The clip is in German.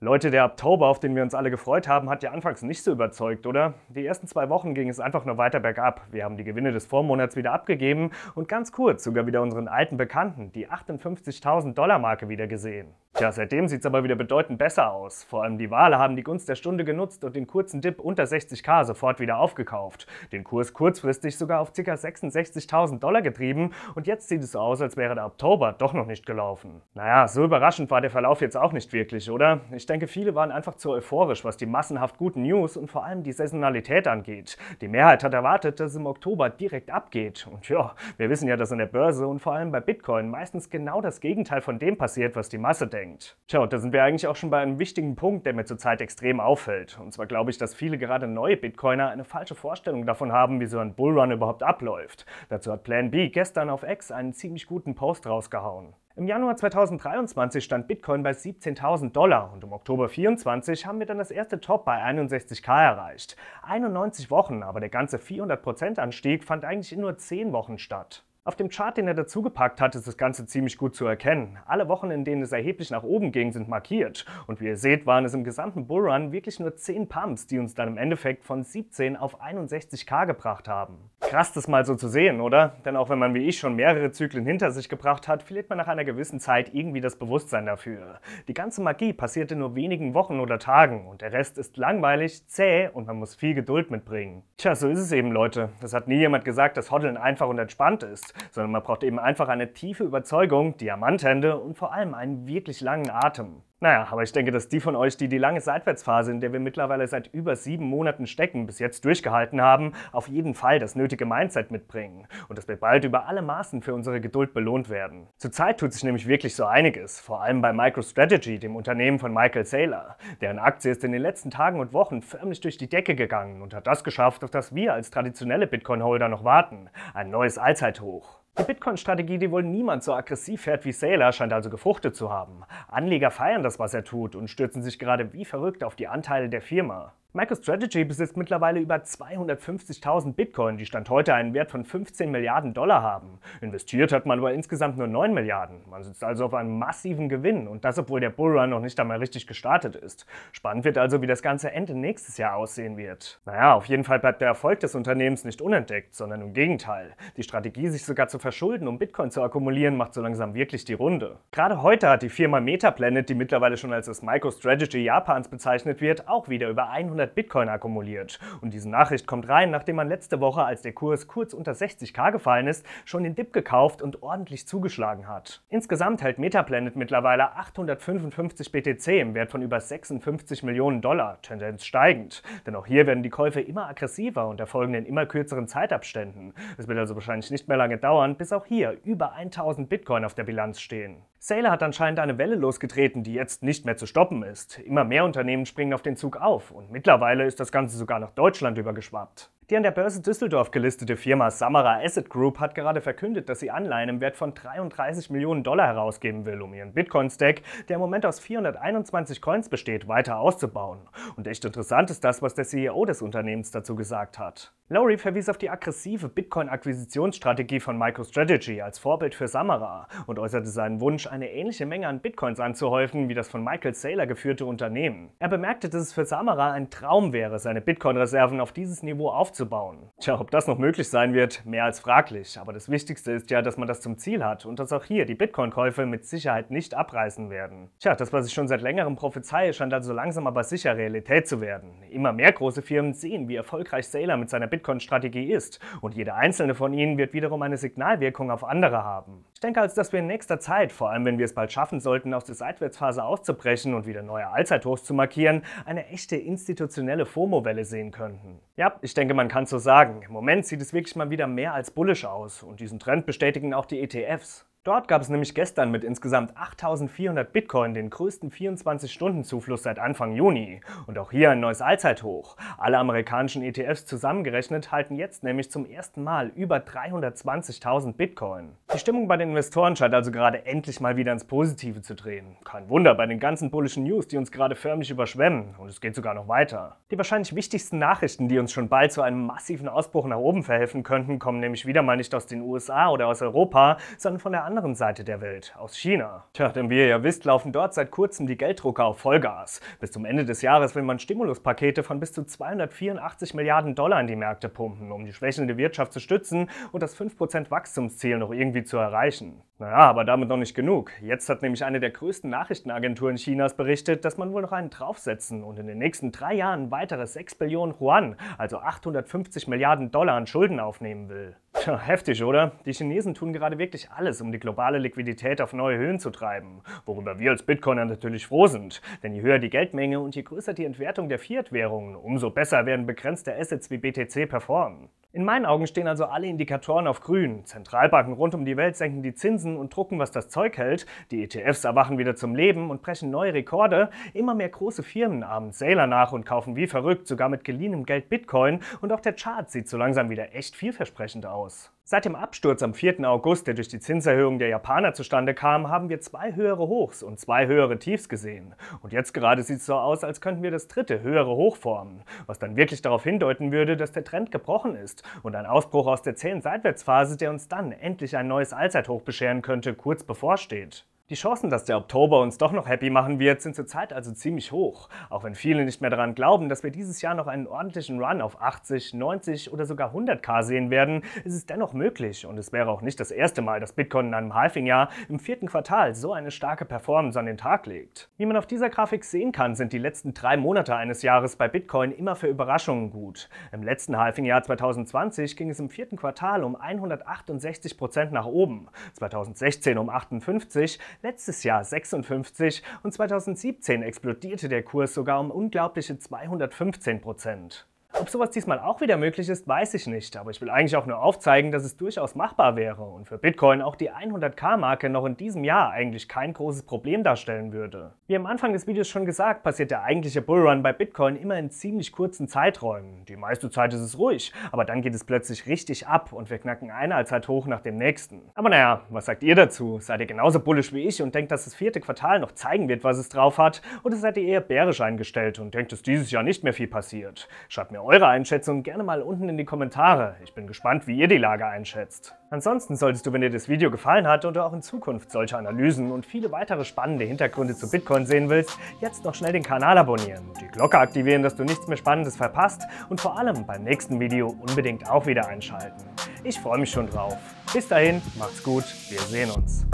Leute, der Oktober, auf den wir uns alle gefreut haben, hat ja anfangs nicht so überzeugt, oder? Die ersten zwei Wochen ging es einfach nur weiter bergab. Wir haben die Gewinne des Vormonats wieder abgegeben und ganz kurz sogar wieder unseren alten Bekannten, die 58.000 Dollar Marke, wieder gesehen. Tja, seitdem sieht es aber wieder bedeutend besser aus. Vor allem die Wale haben die Gunst der Stunde genutzt und den kurzen Dip unter 60k sofort wieder aufgekauft. Den Kurs kurzfristig sogar auf ca. 66.000 Dollar getrieben und jetzt sieht es so aus, als wäre der Oktober doch noch nicht gelaufen. Naja, so überraschend war der Verlauf jetzt auch nicht wirklich, oder? Ich denke, viele waren einfach zu euphorisch, was die massenhaft guten News und vor allem die Saisonalität angeht. Die Mehrheit hat erwartet, dass es im Oktober direkt abgeht. Und ja, wir wissen ja, dass an der Börse und vor allem bei Bitcoin meistens genau das Gegenteil von dem passiert, was die Masse denkt bringt. Tja, und da sind wir eigentlich auch schon bei einem wichtigen Punkt, der mir zurzeit extrem auffällt. Und zwar glaube ich, dass viele gerade neue Bitcoiner eine falsche Vorstellung davon haben, wie so ein Bullrun überhaupt abläuft. Dazu hat Plan B gestern auf X einen ziemlich guten Post rausgehauen. Im Januar 2023 stand Bitcoin bei 17.000 Dollar und im Oktober 24 haben wir dann das erste Top bei 61k erreicht. 91 Wochen, aber der ganze 400%-Anstieg fand eigentlich in nur 10 Wochen statt. Auf dem Chart, den er dazugepackt hat, ist das Ganze ziemlich gut zu erkennen. Alle Wochen, in denen es erheblich nach oben ging, sind markiert. Und wie ihr seht, waren es im gesamten Bullrun wirklich nur 10 Pumps, die uns dann im Endeffekt von 17 auf 61k gebracht haben. Krass, das mal so zu sehen, oder? Denn auch wenn man wie ich schon mehrere Zyklen hinter sich gebracht hat, verliert man nach einer gewissen Zeit irgendwie das Bewusstsein dafür. Die ganze Magie passierte nur wenigen Wochen oder Tagen und der Rest ist langweilig, zäh und man muss viel Geduld mitbringen. Tja, so ist es eben, Leute. Das hat nie jemand gesagt, dass Hoddeln einfach und entspannt ist sondern man braucht eben einfach eine tiefe Überzeugung, Diamanthände und vor allem einen wirklich langen Atem. Naja, aber ich denke, dass die von euch, die die lange Seitwärtsphase, in der wir mittlerweile seit über sieben Monaten stecken, bis jetzt durchgehalten haben, auf jeden Fall das nötige Mindset mitbringen und dass wir bald über alle Maßen für unsere Geduld belohnt werden. Zurzeit tut sich nämlich wirklich so einiges, vor allem bei MicroStrategy, dem Unternehmen von Michael Saylor. Deren Aktie ist in den letzten Tagen und Wochen förmlich durch die Decke gegangen und hat das geschafft, auf das wir als traditionelle Bitcoin-Holder noch warten. Ein neues Allzeithoch. Die Bitcoin-Strategie, die wohl niemand so aggressiv fährt wie Saylor, scheint also gefruchtet zu haben. Anleger feiern das, was er tut und stürzen sich gerade wie verrückt auf die Anteile der Firma. MicroStrategy besitzt mittlerweile über 250.000 Bitcoin, die Stand heute einen Wert von 15 Milliarden Dollar haben. Investiert hat man aber insgesamt nur 9 Milliarden. Man sitzt also auf einem massiven Gewinn und das, obwohl der Bullrun noch nicht einmal richtig gestartet ist. Spannend wird also, wie das Ganze Ende nächstes Jahr aussehen wird. Naja, auf jeden Fall bleibt der Erfolg des Unternehmens nicht unentdeckt, sondern im Gegenteil. Die Strategie, sich sogar zu verschulden, um Bitcoin zu akkumulieren, macht so langsam wirklich die Runde. Gerade heute hat die Firma Metaplanet, die mittlerweile schon als das MicroStrategy Japans bezeichnet wird, auch wieder über 100 200 Bitcoin akkumuliert. Und diese Nachricht kommt rein, nachdem man letzte Woche, als der Kurs kurz unter 60k gefallen ist, schon den Dip gekauft und ordentlich zugeschlagen hat. Insgesamt hält Metaplanet mittlerweile 855 BTC im Wert von über 56 Millionen Dollar, Tendenz steigend. Denn auch hier werden die Käufe immer aggressiver und erfolgen in immer kürzeren Zeitabständen. Es wird also wahrscheinlich nicht mehr lange dauern, bis auch hier über 1000 Bitcoin auf der Bilanz stehen. Sailor hat anscheinend eine Welle losgetreten, die jetzt nicht mehr zu stoppen ist. Immer mehr Unternehmen springen auf den Zug auf und mittlerweile ist das Ganze sogar nach Deutschland übergeschwappt. Die an der Börse Düsseldorf gelistete Firma Samara Asset Group hat gerade verkündet, dass sie Anleihen im Wert von 33 Millionen Dollar herausgeben will, um ihren Bitcoin-Stack, der im Moment aus 421 Coins besteht, weiter auszubauen. Und echt interessant ist das, was der CEO des Unternehmens dazu gesagt hat. Lowry verwies auf die aggressive Bitcoin-Akquisitionsstrategie von MicroStrategy als Vorbild für Samara und äußerte seinen Wunsch, eine ähnliche Menge an Bitcoins anzuhäufen wie das von Michael Saylor geführte Unternehmen. Er bemerkte, dass es für Samara ein Traum wäre, seine Bitcoin-Reserven auf dieses Niveau aufzubauen aufzubauen. Tja, ob das noch möglich sein wird, mehr als fraglich. Aber das Wichtigste ist ja, dass man das zum Ziel hat und dass auch hier die Bitcoin-Käufe mit Sicherheit nicht abreißen werden. Tja, das, was ich schon seit längerem prophezeie, scheint also langsam aber sicher Realität zu werden. Immer mehr große Firmen sehen, wie erfolgreich Sailor mit seiner Bitcoin-Strategie ist und jeder einzelne von ihnen wird wiederum eine Signalwirkung auf andere haben. Ich denke, als dass wir in nächster Zeit, vor allem wenn wir es bald schaffen sollten, aus der Seitwärtsphase auszubrechen und wieder neue Allzeithochs zu markieren, eine echte institutionelle FOMO-Welle sehen könnten. Ja, ich denke, man kann so sagen. Im Moment sieht es wirklich mal wieder mehr als bullisch aus und diesen Trend bestätigen auch die ETFs. Dort gab es nämlich gestern mit insgesamt 8.400 Bitcoin den größten 24-Stunden-Zufluss seit Anfang Juni. Und auch hier ein neues Allzeithoch. Alle amerikanischen ETFs zusammengerechnet halten jetzt nämlich zum ersten Mal über 320.000 Bitcoin. Die Stimmung bei den Investoren scheint also gerade endlich mal wieder ins Positive zu drehen. Kein Wunder bei den ganzen bullischen News, die uns gerade förmlich überschwemmen. Und es geht sogar noch weiter. Die wahrscheinlich wichtigsten Nachrichten, die uns schon bald zu einem massiven Ausbruch nach oben verhelfen könnten, kommen nämlich wieder mal nicht aus den USA oder aus Europa, sondern von der anderen anderen Seite der Welt, aus China. Tja, denn wie ihr ja wisst, laufen dort seit kurzem die Gelddrucker auf Vollgas. Bis zum Ende des Jahres will man Stimuluspakete von bis zu 284 Milliarden Dollar in die Märkte pumpen, um die schwächelnde Wirtschaft zu stützen und das 5% Wachstumsziel noch irgendwie zu erreichen. Naja, aber damit noch nicht genug. Jetzt hat nämlich eine der größten Nachrichtenagenturen Chinas berichtet, dass man wohl noch einen draufsetzen und in den nächsten drei Jahren weitere 6 Billionen Yuan, also 850 Milliarden Dollar an Schulden aufnehmen will. Tja, heftig, oder? Die Chinesen tun gerade wirklich alles, um die globale Liquidität auf neue Höhen zu treiben. Worüber wir als Bitcoiner natürlich froh sind. Denn je höher die Geldmenge und je größer die Entwertung der Fiat-Währungen, umso besser werden begrenzte Assets wie BTC performen. In meinen Augen stehen also alle Indikatoren auf grün. Zentralbanken rund um die Welt senken die Zinsen und drucken, was das Zeug hält. Die ETFs erwachen wieder zum Leben und brechen neue Rekorde. Immer mehr große Firmen ahmen Sailor nach und kaufen wie verrückt sogar mit geliehenem Geld Bitcoin. Und auch der Chart sieht so langsam wieder echt vielversprechend aus. Seit dem Absturz am 4. August, der durch die Zinserhöhung der Japaner zustande kam, haben wir zwei höhere Hochs und zwei höhere Tiefs gesehen. Und jetzt gerade sieht es so aus, als könnten wir das dritte höhere Hoch formen, was dann wirklich darauf hindeuten würde, dass der Trend gebrochen ist und ein Ausbruch aus der 10 Seitwärtsphase, der uns dann endlich ein neues Allzeithoch bescheren könnte, kurz bevorsteht. Die Chancen, dass der Oktober uns doch noch happy machen wird, sind zurzeit also ziemlich hoch. Auch wenn viele nicht mehr daran glauben, dass wir dieses Jahr noch einen ordentlichen Run auf 80, 90 oder sogar 100k sehen werden, ist es dennoch möglich. Und es wäre auch nicht das erste Mal, dass Bitcoin in einem Halving-Jahr im vierten Quartal so eine starke Performance an den Tag legt. Wie man auf dieser Grafik sehen kann, sind die letzten drei Monate eines Jahres bei Bitcoin immer für Überraschungen gut. Im letzten Halving-Jahr 2020 ging es im vierten Quartal um 168% nach oben, 2016 um 58%, letztes Jahr 56 und 2017 explodierte der Kurs sogar um unglaubliche 215 Prozent. Ob sowas diesmal auch wieder möglich ist, weiß ich nicht, aber ich will eigentlich auch nur aufzeigen, dass es durchaus machbar wäre und für Bitcoin auch die 100k-Marke noch in diesem Jahr eigentlich kein großes Problem darstellen würde. Wie am Anfang des Videos schon gesagt, passiert der eigentliche Bullrun bei Bitcoin immer in ziemlich kurzen Zeiträumen. Die meiste Zeit ist es ruhig, aber dann geht es plötzlich richtig ab und wir knacken eine Allzeit hoch nach dem nächsten. Aber naja, was sagt ihr dazu? Seid ihr genauso bullisch wie ich und denkt, dass das vierte Quartal noch zeigen wird, was es drauf hat? Oder seid ihr eher bärisch eingestellt und denkt, dass dieses Jahr nicht mehr viel passiert? Schreibt mir eure Einschätzung gerne mal unten in die Kommentare. Ich bin gespannt, wie ihr die Lage einschätzt. Ansonsten solltest du, wenn dir das Video gefallen hat und du auch in Zukunft solche Analysen und viele weitere spannende Hintergründe zu Bitcoin sehen willst, jetzt noch schnell den Kanal abonnieren, und die Glocke aktivieren, dass du nichts mehr Spannendes verpasst und vor allem beim nächsten Video unbedingt auch wieder einschalten. Ich freue mich schon drauf. Bis dahin, macht's gut, wir sehen uns.